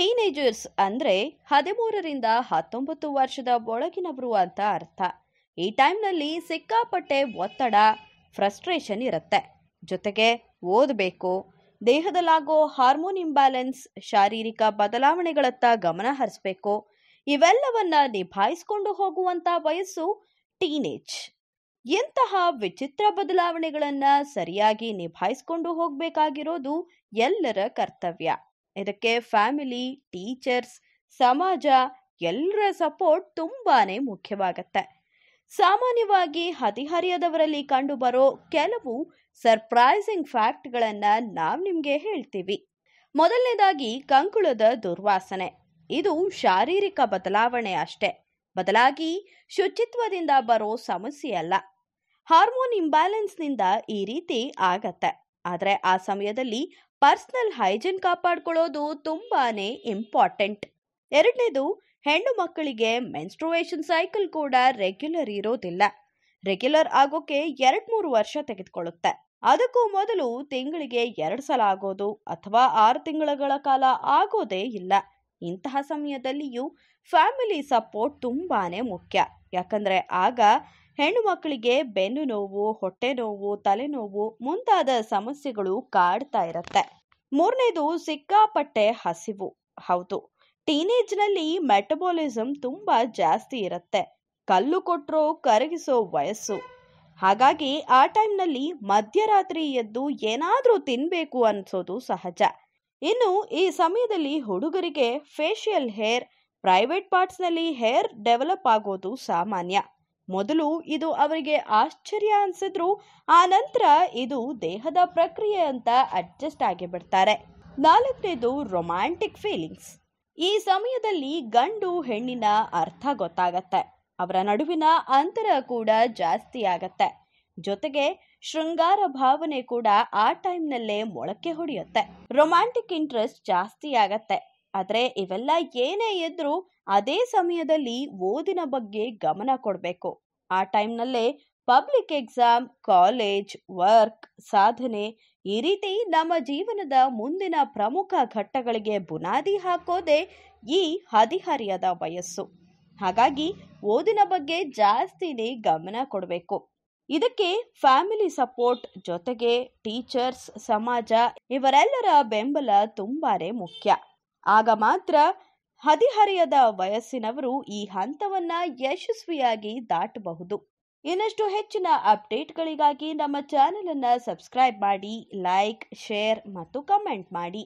teenagers ಅಂದರೆ ಹದಿಮೂರರಿಂದ ಹತ್ತೊಂಬತ್ತು ವರ್ಷದ ಒಳಗಿನವರು ಅಂತ ಅರ್ಥ ಈ ಟೈಮ್ನಲ್ಲಿ ಸಿಕ್ಕಾಪಟ್ಟೆ ಒತ್ತಡ ಫ್ರಸ್ಟ್ರೇಷನ್ ಇರುತ್ತೆ ಜೊತೆಗೆ ಓದಬೇಕು ದೇಹದಲ್ಲಾಗೋ ಹಾರ್ಮೋನ್ ಇಂಬ್ಯಾಲೆನ್ಸ್ ಶಾರೀರಿಕ ಬದಲಾವಣೆಗಳತ್ತ ಗಮನ ಹರಿಸ್ಬೇಕು ಇವೆಲ್ಲವನ್ನ ನಿಭಾಯಿಸ್ಕೊಂಡು ಹೋಗುವಂತ ವಯಸ್ಸು ಟೀನೇಜ್ ಎಂತಹ ವಿಚಿತ್ರ ಬದಲಾವಣೆಗಳನ್ನು ಸರಿಯಾಗಿ ನಿಭಾಯಿಸ್ಕೊಂಡು ಹೋಗಬೇಕಾಗಿರೋದು ಎಲ್ಲರ ಕರ್ತವ್ಯ ಇದಕ್ಕೆ ಫ್ಯಾಮಿಲಿ ಟೀಚರ್ಸ್ ಸಮಾಜ ಎಲ್ಲರ ಸಪೋರ್ಟ್ ತುಂಬಾನೇ ಮುಖ್ಯವಾಗತ್ತೆ ಸಾಮಾನ್ಯವಾಗಿ ಹದಿಹರಿಯದವರಲ್ಲಿ ಕಂಡುಬರೋ ಕೆಲವು ಸರ್ಪ್ರೈಸಿಂಗ್ ಫ್ಯಾಕ್ಟ್ಗಳನ್ನು ನಾವು ನಿಮಗೆ ಹೇಳ್ತೀವಿ ಮೊದಲನೇದಾಗಿ ಕಂಕುಳದ ದುರ್ವಾಸನೆ ಇದು ಶಾರೀರಿಕ ಬದಲಾವಣೆ ಅಷ್ಟೇ ಬದಲಾಗಿ ಶುಚಿತ್ವದಿಂದ ಬರೋ ಸಮಸ್ಯೆ ಅಲ್ಲ ಹಾರ್ಮೋನ್ ಇಂಬ್ಯಾಲೆನ್ಸ್ನಿಂದ ಈ ರೀತಿ ಆಗತ್ತೆ ಆದರೆ ಆ ಸಮಯದಲ್ಲಿ ಪರ್ಸ್ನಲ್ ಹೈಜಿನ್ ಕಾಪಾಡ್ಕೊಳ್ಳೋದು ತುಂಬಾನೇ ಇಂಪಾರ್ಟೆಂಟ್ ಎರಡನೇದು ಹೆಣ್ಣು ಮಕ್ಕಳಿಗೆ ಮೆನ್ಸ್ಟ್ರುವೇಷನ್ ಸೈಕಲ್ ಕೂಡ ರೆಗ್ಯುಲರ್ ಇರೋದಿಲ್ಲ ರೆಗ್ಯುಲರ್ ಆಗೋಕೆ ಎರಡ್ ಮೂರು ವರ್ಷ ತೆಗೆದುಕೊಳ್ಳುತ್ತೆ ಅದಕ್ಕೂ ಮೊದಲು ತಿಂಗಳಿಗೆ ಎರಡು ಸಲ ಆಗೋದು ಅಥವಾ ಆರು ತಿಂಗಳ ಕಾಲ ಆಗೋದೇ ಇಲ್ಲ ಇಂತಹ ಸಮಯದಲ್ಲಿಯೂ ಫ್ಯಾಮಿಲಿ ಸಪೋರ್ಟ್ ತುಂಬಾನೇ ಮುಖ್ಯ ಯಾಕಂದ್ರೆ ಆಗ ಹೆಣ್ಣು ಮಕ್ಕಳಿಗೆ ಬೆನ್ನು ನೋವು ಹೊಟ್ಟೆ ನೋವು ತಲೆನೋವು ಮುಂತಾದ ಸಮಸ್ಯೆಗಳು ಕಾಡ್ತಾ ಇರತ್ತೆ ಮೂರನೇದು ಸಿಕ್ಕಾಪಟ್ಟೆ ಹಸಿವು ಹೌದು ಟೀನೇಜ್ನಲ್ಲಿ ಮೆಟಬಾಲಿಸಮ್ ತುಂಬ ಜಾಸ್ತಿ ಇರುತ್ತೆ ಕಲ್ಲು ಕೊಟ್ಟರೋ ಕರಗಿಸೋ ವಯಸ್ಸು ಹಾಗಾಗಿ ಆ ಟೈಮ್ನಲ್ಲಿ ಮಧ್ಯರಾತ್ರಿ ಎದ್ದು ಏನಾದರೂ ತಿನ್ನಬೇಕು ಅನ್ಸೋದು ಸಹಜ ಇನ್ನು ಈ ಸಮಯದಲ್ಲಿ ಹುಡುಗರಿಗೆ ಫೇಶಿಯಲ್ ಹೇರ್ ಪ್ರೈವೇಟ್ ಪಾರ್ಟ್ಸ್ನಲ್ಲಿ ಹೇರ್ ಡೆವಲಪ್ ಆಗೋದು ಸಾಮಾನ್ಯ ಮೊದಲು ಇದು ಅವರಿಗೆ ಆಶ್ಚರ್ಯ ಅನ್ಸಿದ್ರು ಆ ನಂತರ ಇದು ದೇಹದ ಪ್ರಕ್ರಿಯೆ ಅಂತ ಅಡ್ಜಸ್ಟ್ ಆಗಿಬಿಡ್ತಾರೆ ನಾಲ್ಕನೇದು ರೊಮ್ಯಾಂಟಿಕ್ ಫೀಲಿಂಗ್ಸ್ ಈ ಸಮಯದಲ್ಲಿ ಗಂಡು ಹೆಣ್ಣಿನ ಅರ್ಥ ಗೊತ್ತಾಗತ್ತೆ ಅವರ ನಡುವಿನ ಅಂತರ ಕೂಡ ಜಾಸ್ತಿ ಆಗತ್ತೆ ಜೊತೆಗೆ ಶೃಂಗಾರ ಭಾವನೆ ಕೂಡ ಆ ಟೈಮ್ನಲ್ಲೇ ಮೊಳಕೆ ಹೊಡೆಯುತ್ತೆ ರೊಮ್ಯಾಂಟಿಕ್ ಇಂಟ್ರೆಸ್ಟ್ ಜಾಸ್ತಿ ಆಗತ್ತೆ ಆದರೆ ಇವೆಲ್ಲ ಏನೇ ಇದ್ರೂ ಅದೇ ಸಮಯದಲ್ಲಿ ಓದಿನ ಬಗ್ಗೆ ಗಮನ ಕೊಡಬೇಕು ಆ ಟೈಮ್ನಲ್ಲೇ ಪಬ್ಲಿಕ್ ಎಕ್ಸಾಮ್ ಕಾಲೇಜ್ ವರ್ಕ್ ಸಾಧನೆ ಈ ರೀತಿ ನಮ್ಮ ಜೀವನದ ಮುಂದಿನ ಪ್ರಮುಖ ಘಟ್ಟಗಳಿಗೆ ಬುನಾದಿ ಹಾಕೋದೇ ಈ ಹದಿಹರಿಯದ ವಯಸ್ಸು ಹಾಗಾಗಿ ಓದಿನ ಬಗ್ಗೆ ಜಾಸ್ತಿನೇ ಗಮನ ಕೊಡಬೇಕು ಇದಕ್ಕೆ ಫ್ಯಾಮಿಲಿ ಸಪೋರ್ಟ್ ಜೊತೆಗೆ ಟೀಚರ್ಸ್ ಸಮಾಜ ಇವರೆಲ್ಲರ ಬೆಂಬಲ ತುಂಬಾನೇ ಮುಖ್ಯ ಆಗ ಮಾತ್ರ ಹದಿಹರೆಯದ ವಯಸ್ಸಿನವರು ಈ ಹಂತವನ್ನ ಯಶಸ್ವಿಯಾಗಿ ದಾಟಬಹುದು ಇನ್ನಷ್ಟು ಹೆಚ್ಚಿನ ಅಪ್ಡೇಟ್ಗಳಿಗಾಗಿ ನಮ್ಮ ಚಾನೆಲ್ ಅನ್ನ ಸಬ್ಸ್ಕ್ರೈಬ್ ಮಾಡಿ ಲೈಕ್ ಶೇರ್ ಮತ್ತು ಕಮೆಂಟ್ ಮಾಡಿ